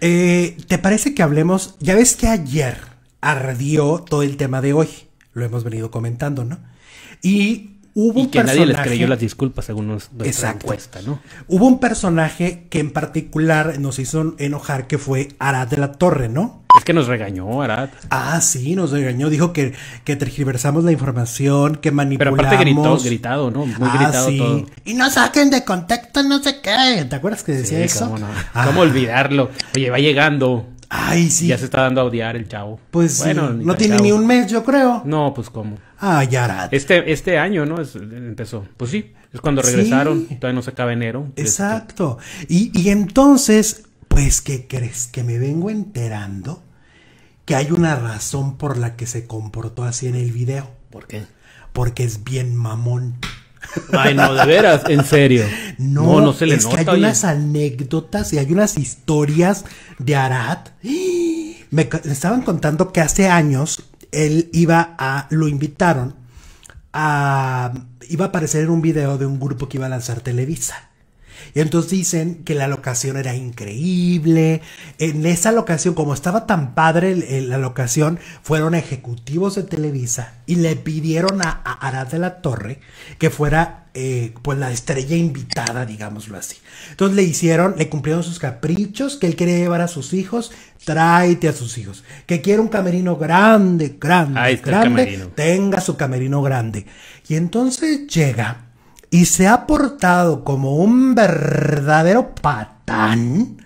Eh, ¿Te parece que hablemos? Ya ves que ayer ardió todo el tema de hoy. Lo hemos venido comentando, ¿no? Y hubo un que nadie les creyó las disculpas según encuesta, ¿no? Hubo un personaje que en particular nos hizo enojar que fue Arad de la Torre, ¿no? Es que nos regañó, Arad. Ah, sí, nos regañó. Dijo que, que tergiversamos la información, que manipulamos. Pero aparte gritó, gritado, ¿no? Muy ah, gritado sí. Y no saquen de contexto, no sé qué. ¿Te acuerdas que decía eso? Ah. Cómo, olvidarlo? Oye, va llegando. Ay, sí. Ya se está dando a odiar el chavo. Pues bueno, no tiene ni un mes, yo creo. No, pues cómo. Ah, ya. Este, este año, ¿no? empezó. Pues sí, es cuando regresaron, todavía no se acaba enero. Este. Exacto. Y, y entonces, pues, ¿qué crees? Que me vengo enterando que hay una razón por la que se comportó así en el video. ¿Por qué? Porque es bien mamón. Ay, no, de veras, en serio. No, no, se le es Que hay unas anécdotas y hay unas historias de Arad. Me estaban contando que hace años él iba a. Lo invitaron a. Iba a aparecer en un video de un grupo que iba a lanzar Televisa. Y entonces dicen que la locación era increíble. En esa locación, como estaba tan padre la locación, fueron ejecutivos de Televisa y le pidieron a, Arad de la Torre que fuera eh, pues la estrella invitada, digámoslo así. Entonces le hicieron, le cumplieron sus caprichos, que él quería llevar a sus hijos, tráete a sus hijos. Que quiere un camerino grande, grande, grande, tenga su camerino grande. Y entonces llega y se ha portado como un verdadero patán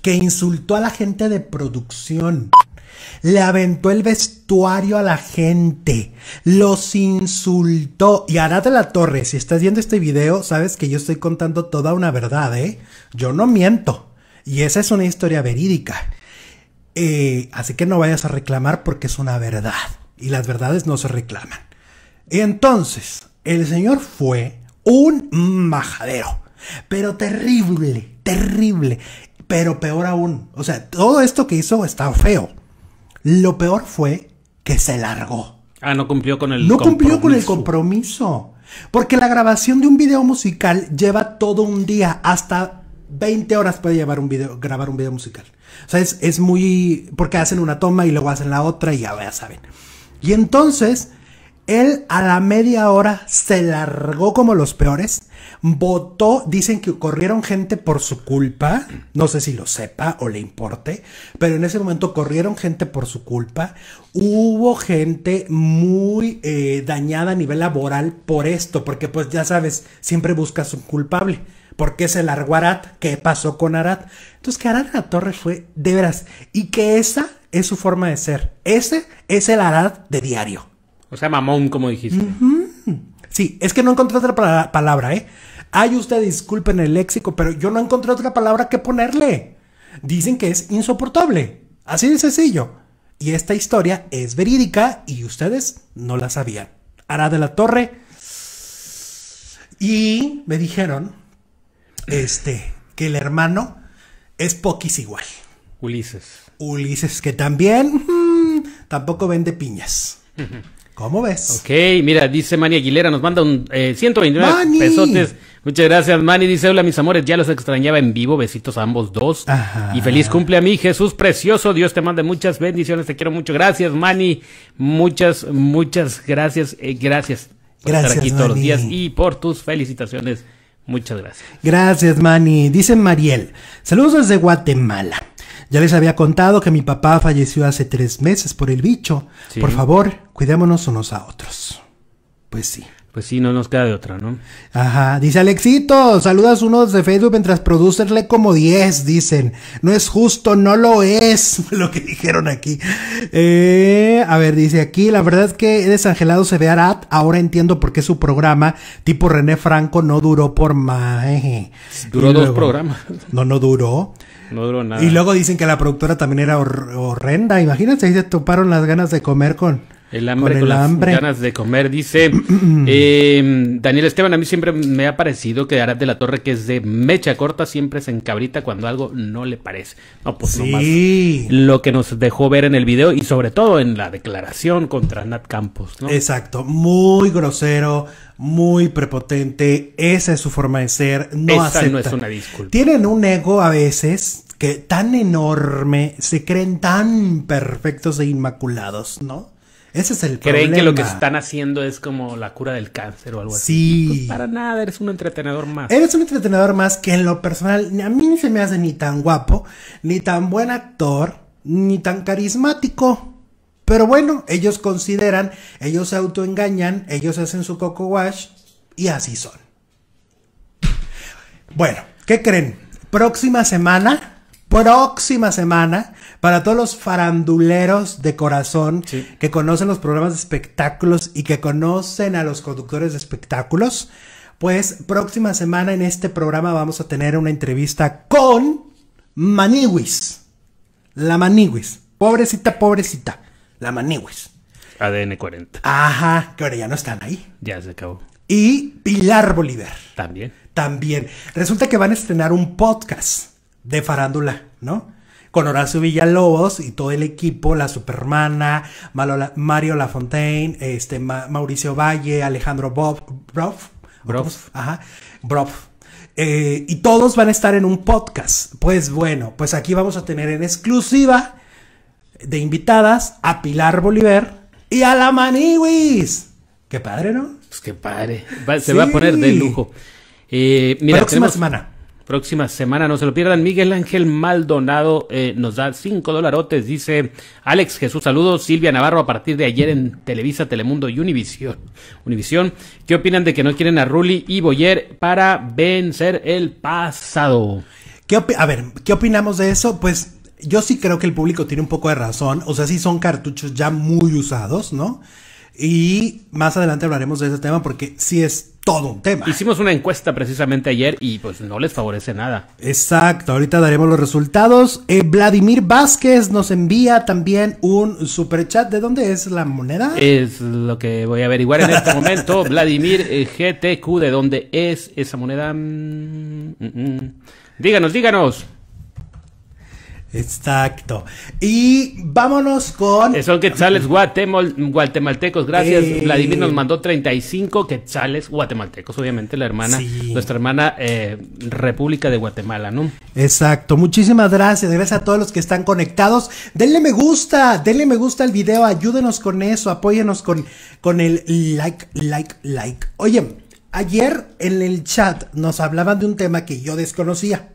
que insultó a la gente de producción. Le aventó el vestuario a la gente. Los insultó. Y ahora de la Torre, si estás viendo este video, sabes que yo estoy contando toda una verdad, ¿eh? Yo no miento. Y esa es una historia verídica. Eh, así que no vayas a reclamar porque es una verdad. Y las verdades no se reclaman. Y Entonces, el señor fue un majadero, pero terrible, terrible, pero peor aún. O sea, todo esto que hizo está feo. Lo peor fue que se largó. Ah, no cumplió con el No cumplió con el compromiso. Porque la grabación de un video musical lleva todo un día, hasta 20 horas puede llevar un video, grabar un video musical. O sea, es, muy... porque hacen una toma y luego hacen la otra y ya, ya saben. Y entonces él a la media hora se largó como los peores, votó, dicen que corrieron gente por su culpa, no sé si lo sepa o le importe, pero en ese momento corrieron gente por su culpa, hubo gente muy eh, dañada a nivel laboral por esto, porque pues ya sabes, siempre buscas un culpable. ¿Por qué se largó Arat? ¿Qué pasó con Arat? Entonces que Arat la Torre fue de veras y que esa es su forma de ser. Ese es el Arat de diario. O sea, mamón, como dijiste. Sí, es que no encontré otra palabra, ¿eh? Ay, usted disculpen el léxico, pero yo no encontré otra palabra que ponerle. Dicen que es insoportable. Así de sencillo. Y esta historia es verídica y ustedes no la sabían. Ara de la Torre. Y me dijeron este, que el hermano es Poquis igual. Ulises. Ulises, que también tampoco vende piñas. ¿Cómo ves? Ok, mira, dice Mani Aguilera, nos manda un eh, 129 Manny. pesotes. Muchas gracias, Mani. Dice, hola, mis amores, ya los extrañaba en vivo. Besitos a ambos dos. Ajá. Y feliz cumple a mí, Jesús precioso. Dios te mande muchas bendiciones. Te quiero mucho. Gracias, Mani. Muchas, muchas gracias. Eh, gracias por estar aquí todos los días y por tus felicitaciones. Muchas gracias. Gracias, Mani. Dice Mariel, saludos desde Guatemala. Ya les había contado que mi papá falleció hace tres meses por el bicho. Por favor, cuidémonos unos a otros. Pues sí. Pues sí, no nos queda de otra, ¿no? Ajá, dice Alexito, saludas unos de Facebook mientras producerle como 10, dicen. No es justo, no lo es, lo que dijeron aquí. Eh, a ver, dice aquí, la verdad es que desangelado se ve ahora entiendo por qué su programa tipo René Franco no duró por más. Eh. Duró dos programas. No, no duró. No nada. Y luego dicen que la productora también era horrenda. imagínense ahí se toparon las ganas de comer con, el hambre las ganas de comer. Dice em, Daniel Esteban, a mí siempre me ha parecido que Arad de la Torre, que es de mecha corta, siempre se encabrita cuando algo no le parece. No, pues sí. lo que nos dejó ver en el video y sobre todo en la declaración contra Nat Campos. Exacto, muy grosero, muy prepotente. Esa es su forma de ser. No Esa no es una disculpa. Tienen un ego a veces que tan enorme, se creen tan perfectos e inmaculados, ¿no? Ese es el Creen que lo que están haciendo es como la cura del cáncer o algo así. Sí. Pues, para nada, eres un entretenedor más. Eres un entretenedor más que en lo personal a mí ni se me hace ni tan guapo, ni tan buen actor, ni tan carismático. Pero bueno, ellos consideran, ellos se autoengañan, ellos hacen su coco wash y así son. Bueno, ¿qué creen? Próxima semana próxima semana para todos los faranduleros de corazón que conocen los programas de espectáculos y que conocen a los conductores de espectáculos. Pues próxima semana en este programa vamos a tener una entrevista con Maniwis. La Maniwis. Pobrecita, pobrecita. La Maniwis. ADN 40. Ajá, que ahora ya no están ahí. Ya se acabó. Y Pilar Bolívar. También. También. Resulta que van a estrenar un podcast de farándula, ¿no? Con Horacio Villalobos y todo el equipo, la Supermana, Mario Lafontaine, este, Mauricio Valle, Alejandro Bob, Brof, Brof. Ajá, Brof. Eh, y todos van a estar en un podcast. Pues bueno, pues aquí vamos a tener en exclusiva de invitadas a Pilar Bolívar y a la Maniwis. Qué padre, ¿no? Pues qué padre. se va a poner de lujo. Eh, mira, Próxima semana. Próxima semana, no se lo pierdan. Miguel Ángel Maldonado eh, nos da cinco dolarotes. Dice Alex Jesús, saludos. Silvia Navarro, a partir de ayer en Televisa, Telemundo y Univisión. Univisión, ¿qué opinan de que no quieren a Rulli y Boyer para vencer el pasado? ¿Qué a ver, ¿qué opinamos de eso? Pues yo sí creo que el público tiene un poco de razón. O sea, sí son cartuchos ya muy usados, ¿no? Y más adelante hablaremos de ese tema porque sí es todo un tema. Hicimos una encuesta precisamente ayer y pues no les favorece nada. Exacto, ahorita daremos los resultados. Eh, Vladimir Vázquez nos envía también un superchat. ¿De dónde es la moneda? Es lo que voy a averiguar en este momento. Vladimir eh, GTQ, ¿de dónde es esa moneda? Mm, mm, mm. Díganos, díganos. Exacto. Y vámonos con. Eh, son quetzales guatemaltecos. Gracias. Vladimir nos mandó 35 quetzales guatemaltecos. Obviamente, la hermana, nuestra hermana eh, República de Guatemala, ¿no? Exacto. Muchísimas gracias. Gracias a todos los que están conectados. Denle me gusta. Denle me gusta al video. Ayúdenos con eso. Apóyenos con, con el like, like, like. Oye, ayer en el chat nos hablaban de un tema que yo desconocía.